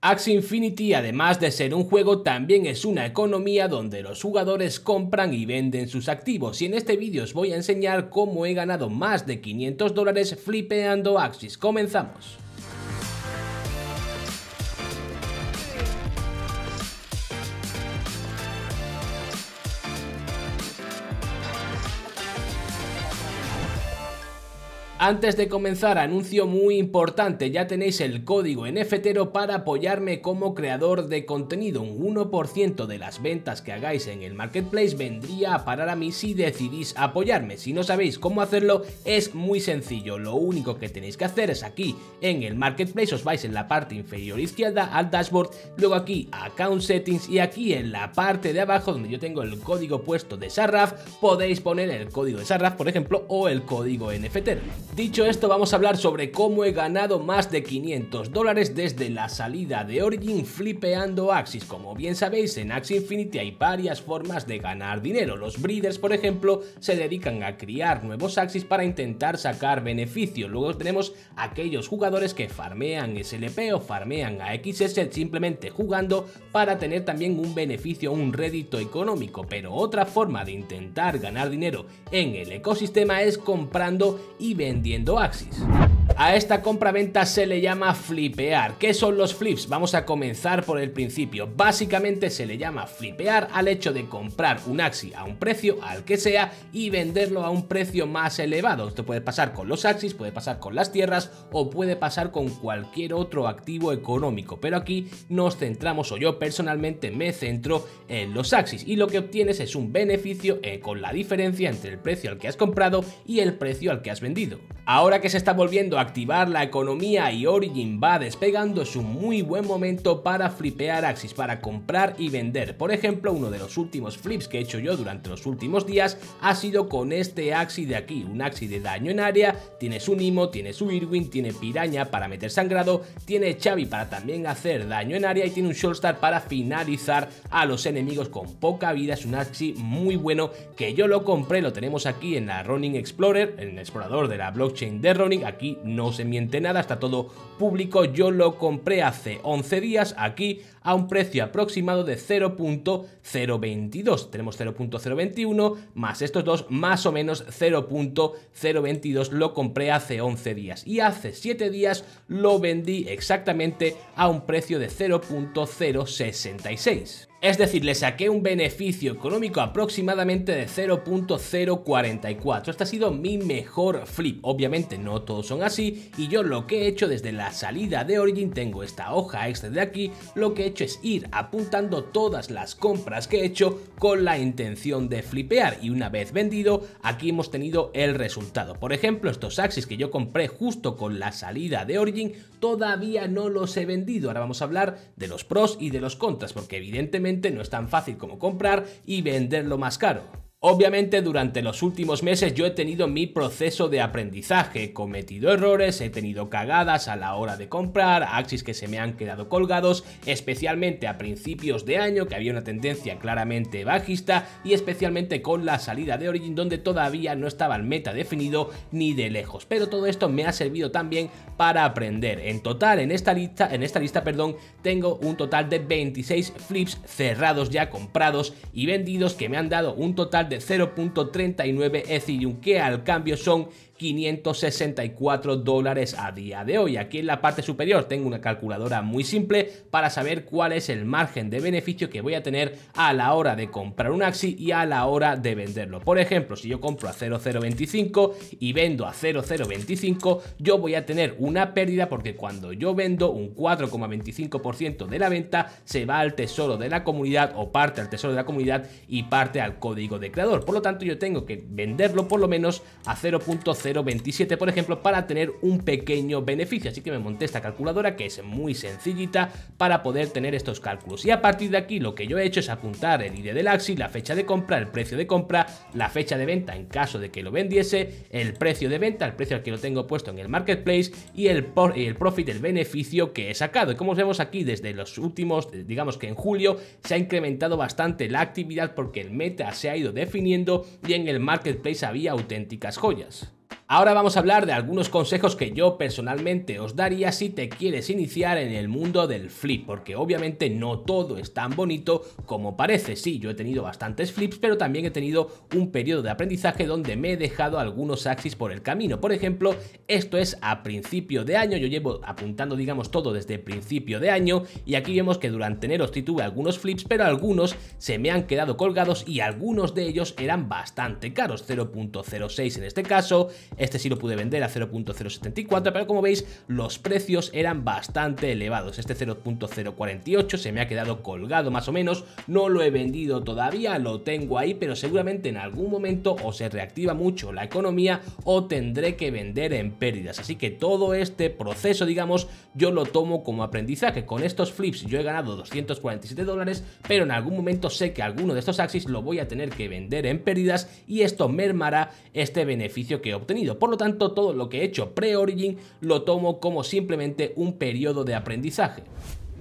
Axie Infinity, además de ser un juego, también es una economía donde los jugadores compran y venden sus activos y en este vídeo os voy a enseñar cómo he ganado más de 500 dólares flipeando Axis. Comenzamos. Antes de comenzar, anuncio muy importante, ya tenéis el código NFTero para apoyarme como creador de contenido. Un 1% de las ventas que hagáis en el marketplace vendría a parar a mí si decidís apoyarme. Si no sabéis cómo hacerlo, es muy sencillo. Lo único que tenéis que hacer es aquí en el marketplace, os vais en la parte inferior izquierda al dashboard, luego aquí a account settings y aquí en la parte de abajo donde yo tengo el código puesto de Sarraf, podéis poner el código de Sarraf, por ejemplo, o el código NFTero. Dicho esto, vamos a hablar sobre cómo he ganado más de 500 dólares desde la salida de Origin flipeando Axis. Como bien sabéis, en Axis Infinity hay varias formas de ganar dinero. Los breeders, por ejemplo, se dedican a criar nuevos Axis para intentar sacar beneficio. Luego tenemos aquellos jugadores que farmean SLP o farmean a XS simplemente jugando para tener también un beneficio, un rédito económico. Pero otra forma de intentar ganar dinero en el ecosistema es comprando y vendiendo Axis. A esta compra-venta se le llama flipear. ¿Qué son los flips? Vamos a comenzar por el principio. Básicamente se le llama flipear al hecho de comprar un Axis a un precio al que sea y venderlo a un precio más elevado. Esto puede pasar con los Axis, puede pasar con las tierras o puede pasar con cualquier otro activo económico. Pero aquí nos centramos o yo personalmente me centro en los Axis y lo que obtienes es un beneficio eh, con la diferencia entre el precio al que has comprado y el precio al que has vendido. Ahora que se está volviendo a activar la economía y Origin va despegando es un muy buen momento para flipear Axis, para comprar y vender. Por ejemplo, uno de los últimos flips que he hecho yo durante los últimos días ha sido con este Axis de aquí, un Axis de daño en área, tiene su Nimo, tiene su Irwin, tiene Piraña para meter sangrado, tiene Xavi para también hacer daño en área y tiene un Shortstar para finalizar a los enemigos con poca vida. Es un Axis muy bueno que yo lo compré, lo tenemos aquí en la Running Explorer, en el explorador de la blockchain de Ronin. Aquí no se miente nada, está todo público. Yo lo compré hace 11 días aquí a un precio aproximado de 0.022. Tenemos 0.021 más estos dos, más o menos 0.022 lo compré hace 11 días. Y hace 7 días lo vendí exactamente a un precio de 0.066. Es decir, le saqué un beneficio económico aproximadamente de 0.044. Este ha sido mi mejor flip. Obviamente no todos son así y yo lo que he hecho desde la salida de Origin, tengo esta hoja extra de aquí, lo que he hecho es ir apuntando todas las compras que he hecho con la intención de flipear y una vez vendido, aquí hemos tenido el resultado. Por ejemplo, estos Axis que yo compré justo con la salida de Origin, todavía no los he vendido. Ahora vamos a hablar de los pros y de los contras, porque evidentemente no es tan fácil como comprar y venderlo más caro. Obviamente durante los últimos meses yo he tenido mi proceso de aprendizaje, he cometido errores, he tenido cagadas a la hora de comprar, axis que se me han quedado colgados, especialmente a principios de año que había una tendencia claramente bajista y especialmente con la salida de Origin donde todavía no estaba el meta definido ni de lejos, pero todo esto me ha servido también para aprender. En total en esta lista, en esta lista perdón, tengo un total de 26 flips cerrados ya comprados y vendidos que me han dado un total de 0.39 un que al cambio son 564 dólares a día de hoy. Aquí en la parte superior tengo una calculadora muy simple para saber cuál es el margen de beneficio que voy a tener a la hora de comprar un Axi y a la hora de venderlo. Por ejemplo, si yo compro a 0,025 y vendo a 0,025, yo voy a tener una pérdida porque cuando yo vendo un 4,25% de la venta se va al tesoro de la comunidad o parte al tesoro de la comunidad y parte al código de creador. Por lo tanto, yo tengo que venderlo por lo menos a 0.0 0,27 por ejemplo para tener un pequeño beneficio así que me monté esta calculadora que es muy sencillita para poder tener estos cálculos y a partir de aquí lo que yo he hecho es apuntar el ID del Axi, la fecha de compra, el precio de compra, la fecha de venta en caso de que lo vendiese, el precio de venta, el precio al que lo tengo puesto en el marketplace y el, por, el profit, el beneficio que he sacado y como vemos aquí desde los últimos digamos que en julio se ha incrementado bastante la actividad porque el meta se ha ido definiendo y en el marketplace había auténticas joyas. Ahora vamos a hablar de algunos consejos que yo personalmente os daría si te quieres iniciar en el mundo del flip, porque obviamente no todo es tan bonito como parece. Sí, yo he tenido bastantes flips, pero también he tenido un periodo de aprendizaje donde me he dejado algunos axis por el camino. Por ejemplo, esto es a principio de año, yo llevo apuntando digamos todo desde principio de año y aquí vemos que durante enero sí tuve algunos flips, pero algunos se me han quedado colgados y algunos de ellos eran bastante caros, 0.06 en este caso, este sí lo pude vender a 0.074, pero como veis, los precios eran bastante elevados. Este 0.048 se me ha quedado colgado más o menos, no lo he vendido todavía, lo tengo ahí, pero seguramente en algún momento o se reactiva mucho la economía o tendré que vender en pérdidas. Así que todo este proceso, digamos, yo lo tomo como aprendizaje. Con estos flips yo he ganado 247 dólares, pero en algún momento sé que alguno de estos axis lo voy a tener que vender en pérdidas y esto mermará este beneficio que he obtenido. Por lo tanto, todo lo que he hecho pre-Origin lo tomo como simplemente un periodo de aprendizaje.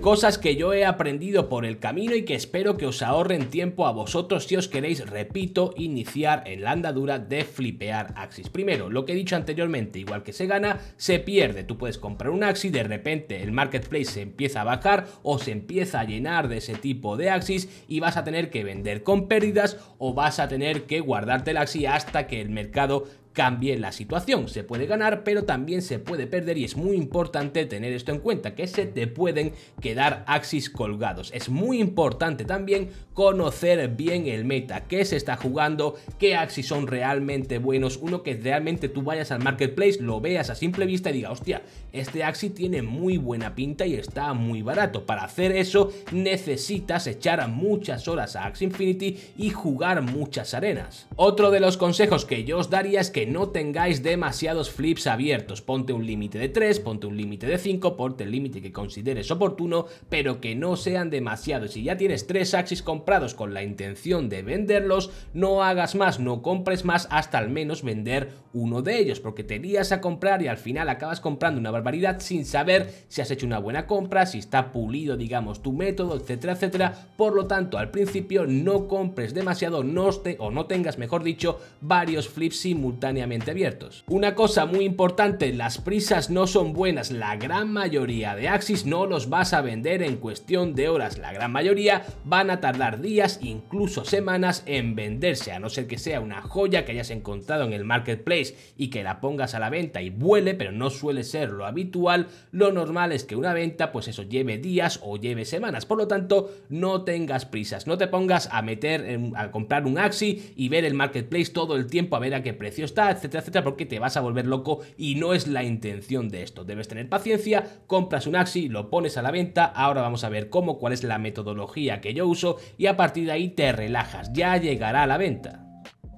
Cosas que yo he aprendido por el camino y que espero que os ahorren tiempo a vosotros si os queréis, repito, iniciar en la andadura de flipear Axis. Primero, lo que he dicho anteriormente, igual que se gana, se pierde. Tú puedes comprar un Axis, de repente el marketplace se empieza a bajar o se empieza a llenar de ese tipo de Axis y vas a tener que vender con pérdidas o vas a tener que guardarte el Axis hasta que el mercado cambie la situación. Se puede ganar, pero también se puede perder y es muy importante tener esto en cuenta, que se te pueden quedar axis colgados. Es muy importante también conocer bien el meta, qué se está jugando, qué axis son realmente buenos, uno que realmente tú vayas al marketplace, lo veas a simple vista y diga, hostia, este axis tiene muy buena pinta y está muy barato. Para hacer eso necesitas echar muchas horas a Axie Infinity y jugar muchas arenas. Otro de los consejos que yo os daría es que no tengáis demasiados flips abiertos. Ponte un límite de 3, ponte un límite de 5, ponte el límite que consideres oportuno, pero que no sean demasiados. Si ya tienes 3 Axis comprados con la intención de venderlos, no hagas más, no compres más hasta al menos vender uno de ellos, porque te lías a comprar y al final acabas comprando una barbaridad sin saber si has hecho una buena compra, si está pulido, digamos, tu método, etcétera, etcétera. Por lo tanto, al principio no compres demasiado o no tengas, mejor dicho, varios flips simultáneos abiertos. Una cosa muy importante, las prisas no son buenas, la gran mayoría de Axis no los vas a vender en cuestión de horas, la gran mayoría van a tardar días, incluso semanas en venderse, a no ser que sea una joya que hayas encontrado en el marketplace y que la pongas a la venta y vuele, pero no suele ser lo habitual, lo normal es que una venta pues eso lleve días o lleve semanas, por lo tanto no tengas prisas, no te pongas a meter, a comprar un Axi y ver el marketplace todo el tiempo a ver a qué precio está, etcétera, etcétera, porque te vas a volver loco y no es la intención de esto. Debes tener paciencia, compras un Axi, lo pones a la venta, ahora vamos a ver cómo, cuál es la metodología que yo uso y a partir de ahí te relajas, ya llegará a la venta.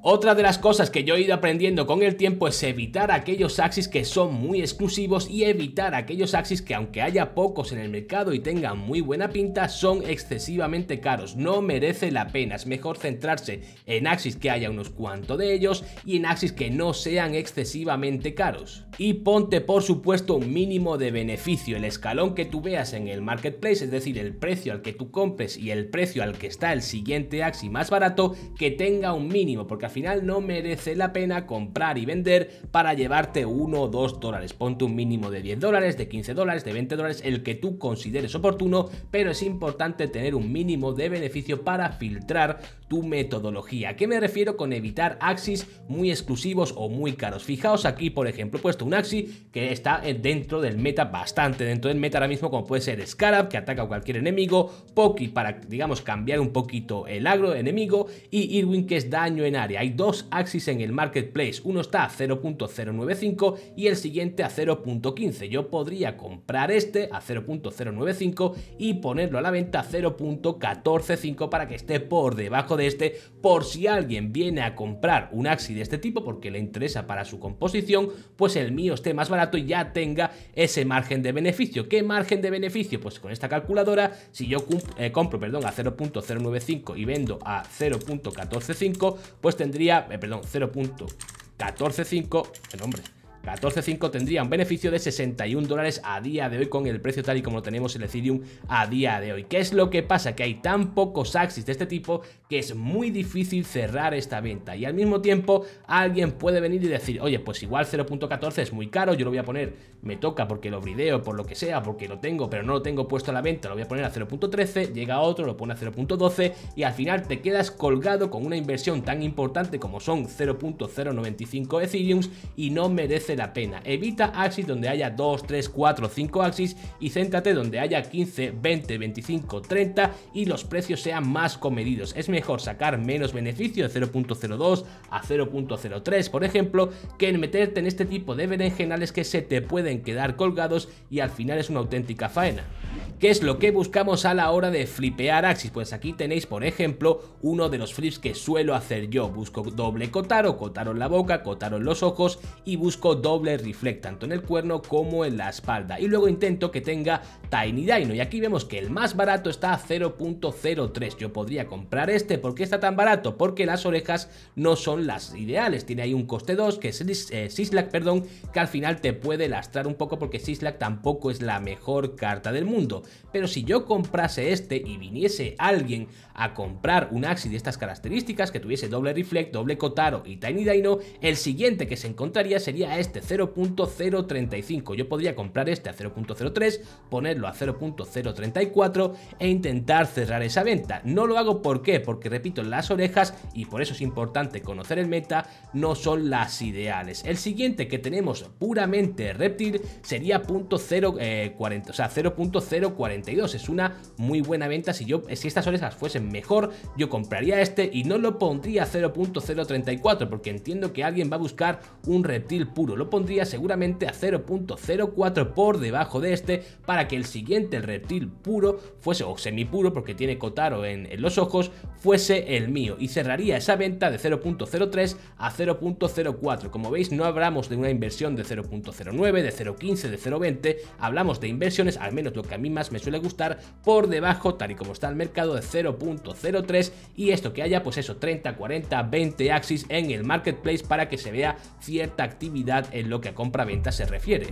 Otra de las cosas que yo he ido aprendiendo con el tiempo es evitar aquellos axis que son muy exclusivos y evitar aquellos axis que aunque haya pocos en el mercado y tengan muy buena pinta, son excesivamente caros. No merece la pena, es mejor centrarse en axis que haya unos cuantos de ellos y en axis que no sean excesivamente caros. Y ponte por supuesto un mínimo de beneficio, el escalón que tú veas en el marketplace, es decir, el precio al que tú compres y el precio al que está el siguiente axis más barato, que tenga un mínimo, porque final no merece la pena comprar y vender para llevarte 1 o 2 dólares. Ponte un mínimo de 10 dólares, de 15 dólares, de 20 dólares, el que tú consideres oportuno, pero es importante tener un mínimo de beneficio para filtrar tu metodología. ¿A qué me refiero con evitar axis muy exclusivos o muy caros? Fijaos aquí, por ejemplo, he puesto un axi que está eh, dentro del meta, bastante dentro del meta ahora mismo, como puede ser Scarab, que ataca a cualquier enemigo, Poki para, digamos, cambiar un poquito el agro enemigo, y Irwin, que es daño en área hay dos Axis en el marketplace, uno está a 0.095 y el siguiente a 0.15. Yo podría comprar este a 0.095 y ponerlo a la venta a 0.145 para que esté por debajo de este por si alguien viene a comprar un Axi de este tipo porque le interesa para su composición, pues el mío esté más barato y ya tenga ese margen de beneficio. ¿Qué margen de beneficio? Pues con esta calculadora, si yo eh, compro perdón, a 0.095 y vendo a 0.145, pues te tendría, eh, perdón, 0.145, el hombre, 14.5 tendría un beneficio de 61 dólares a día de hoy con el precio tal y como lo tenemos el Ethereum a día de hoy. ¿Qué es lo que pasa? Que hay tan pocos Axis de este tipo que es muy difícil cerrar esta venta y al mismo tiempo alguien puede venir y decir, oye, pues igual 0.14 es muy caro, yo lo voy a poner, me toca porque lo brideo, por lo que sea, porque lo tengo, pero no lo tengo puesto a la venta, lo voy a poner a 0.13, llega otro, lo pone a 0.12 y al final te quedas colgado con una inversión tan importante como son 0.095 Ethereum y no merece la pena. Evita axis donde haya 2, 3, 4, 5 axis y céntrate donde haya 15, 20, 25, 30 y los precios sean más comedidos. Es mejor sacar menos beneficio de 0.02 a 0.03, por ejemplo, que en meterte en este tipo de berenjenales que se te pueden quedar colgados y al final es una auténtica faena. ¿Qué es lo que buscamos a la hora de flipear Axis? Pues aquí tenéis, por ejemplo, uno de los flips que suelo hacer yo. Busco doble cotaro, cotaro en la boca, cotaron en los ojos y busco doble Reflect, tanto en el cuerno como en la espalda. Y luego intento que tenga Tiny Dino. Y aquí vemos que el más barato está a 0.03. Yo podría comprar este. ¿Por qué está tan barato? Porque las orejas no son las ideales. Tiene ahí un coste 2, que es eh, Sislac, perdón, que al final te puede lastrar un poco porque Sislac tampoco es la mejor carta del mundo pero si yo comprase este y viniese alguien a comprar un Axi de estas características, que tuviese doble Reflect, doble Kotaro y Tiny Dino, el siguiente que se encontraría sería este 0.035. Yo podría comprar este a 0.03, ponerlo a 0.034 e intentar cerrar esa venta. No lo hago Porque repito, las orejas, y por eso es importante conocer el meta, no son las ideales. El siguiente que tenemos puramente reptil sería .040, eh, o sea, 0.040 42. Es una muy buena venta. Si, yo, si estas orejas fuesen mejor, yo compraría este y no lo pondría a 0.034 porque entiendo que alguien va a buscar un reptil puro. Lo pondría seguramente a 0.04 por debajo de este para que el siguiente, reptil puro, fuese o puro porque tiene Kotaro en, los ojos, fuese el mío. Y cerraría esa venta de 0.03 a 0.04. Como veis, no hablamos de una inversión de 0.09, de 0.15, de 0.20. Hablamos de inversiones, al menos lo que a mí más me suele gustar por debajo, tal y como está el mercado, de 0.03 y esto que haya pues eso, 30, 40, 20 axis en el marketplace para que se vea cierta actividad en lo que a compra-venta se refiere.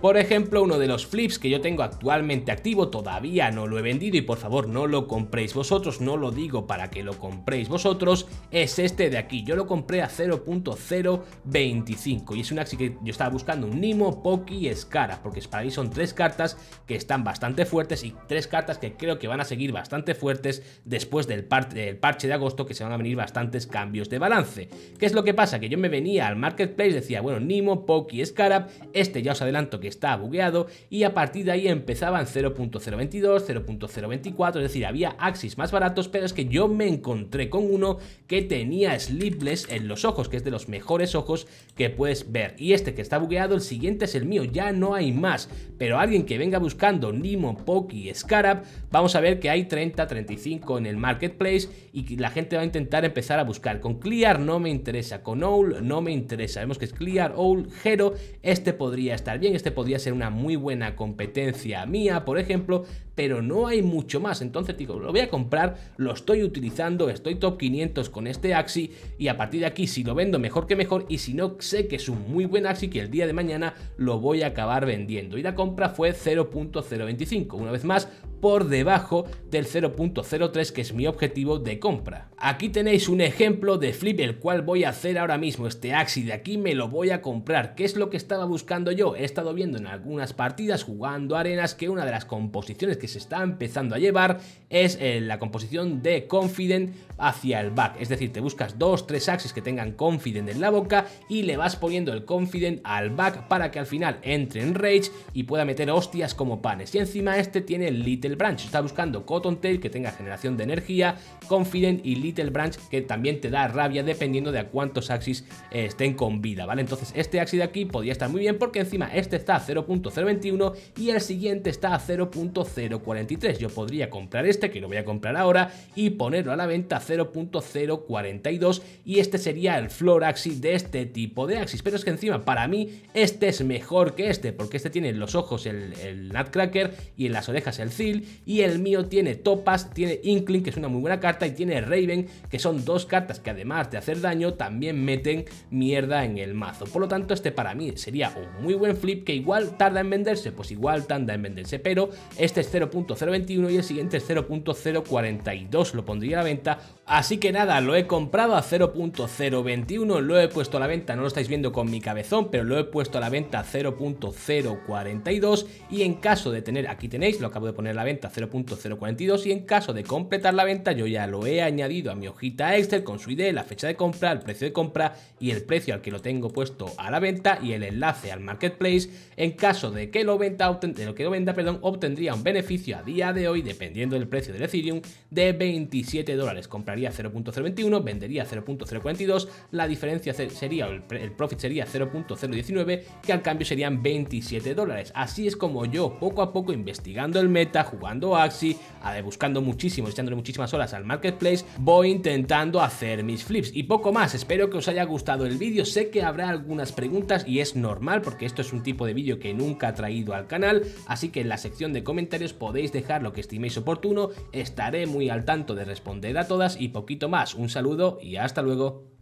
Por ejemplo, uno de los flips que yo tengo actualmente activo, todavía no lo he vendido y por favor no lo compréis vosotros, no lo digo para que lo compréis vosotros, es este de aquí. Yo lo compré a 0.025 y es un axi que yo estaba buscando un Nimo, Poki y Scara, porque para mí son tres cartas que están bastante fuertes y tres cartas que creo que van a seguir bastante fuertes después del, parche de agosto que se van a venir bastantes cambios de balance. ¿Qué es lo que pasa? Que yo me venía al marketplace, decía, bueno, Nimo, Poki, Scarab, este ya os adelanto que está bugueado y a partir de ahí empezaban 0.022, 0.024, es decir, había Axis más baratos, pero es que yo me encontré con uno que tenía Sleepless en los ojos, que es de los mejores ojos que puedes ver. Y este que está bugueado, el siguiente es el mío, ya no hay más, pero alguien que venga buscando Nimo, Poki, Scarab, vamos a ver que hay 30, 35 en el marketplace y la gente va a intentar empezar a buscar. Con Clear no me interesa, con Owl no me interesa. Vemos que es Clear, Owl, Hero, este podría estar bien, este podría ser una muy buena competencia mía, por ejemplo, pero no hay mucho más. Entonces digo, lo voy a comprar, lo estoy utilizando, estoy top 500 con este Axi y a partir de aquí si lo vendo mejor que mejor y si no sé que es un muy buen Axi que el día de mañana lo voy a acabar vendiendo. Y la compra fue 0.025 2025. Una vez más, por debajo del 0.03 que es mi objetivo de compra. Aquí tenéis un ejemplo de flip el cual voy a hacer ahora mismo, este Axi de aquí me lo voy a comprar, ¿qué es lo que estaba buscando yo? He estado viendo en algunas partidas jugando arenas que una de las composiciones que se está empezando a llevar es eh, la composición de confident hacia el back, es decir, te buscas dos, tres axis que tengan confident en la boca y le vas poniendo el confident al back para que al final entre en rage y pueda meter hostias como panes y encima este tiene little Branch. Está buscando Cotton Tail que tenga generación de energía, Confident y Little Branch que también te da rabia dependiendo de a cuántos Axis eh, estén con vida, ¿vale? Entonces este Axis de aquí podría estar muy bien porque encima este está a 0.021 y el siguiente está a 0.043. Yo podría comprar este, que lo voy a comprar ahora, y ponerlo a la venta a 0.042 y este sería el floor Axis de este tipo de Axis. Pero es que encima para mí este es mejor que este porque este tiene los ojos el, Nutcracker y en las orejas el Zil y el mío tiene topas tiene Inkling, que es una muy buena carta, y tiene Raven, que son dos cartas que además de hacer daño, también meten mierda en el mazo. Por lo tanto, este para mí sería un muy buen flip, que igual tarda en venderse, pues igual tarda en venderse, pero este es 0.021 y el siguiente es 0.042, lo pondría a la venta. Así que nada, lo he comprado a 0.021, lo he puesto a la venta, no lo estáis viendo con mi cabezón, pero lo he puesto a la venta a 0.042 y en caso de tener, aquí tenéis, lo acabo de poner a la venta 0.042 y en caso de completar la venta yo ya lo he añadido a mi hojita Excel con su ID, la fecha de compra, el precio de compra y el precio al que lo tengo puesto a la venta y el enlace al marketplace. En caso de que lo venda, de lo que lo perdón, obtendría un beneficio a día de hoy, dependiendo del precio del Ethereum, de 27 dólares. Compraría 0.021, vendería 0.042, la diferencia sería, el profit sería 0.019, que al cambio serían 27 dólares. Así es como yo, poco a poco investigando el meta, jugando Axi, buscando muchísimo, echándole muchísimas horas al marketplace, voy intentando hacer mis flips y poco más. Espero que os haya gustado el vídeo, sé que habrá algunas preguntas y es normal porque esto es un tipo de vídeo que nunca he traído al canal, así que en la sección de comentarios podéis dejar lo que estiméis oportuno, estaré muy al tanto de responder a todas y poquito más. Un saludo y hasta luego.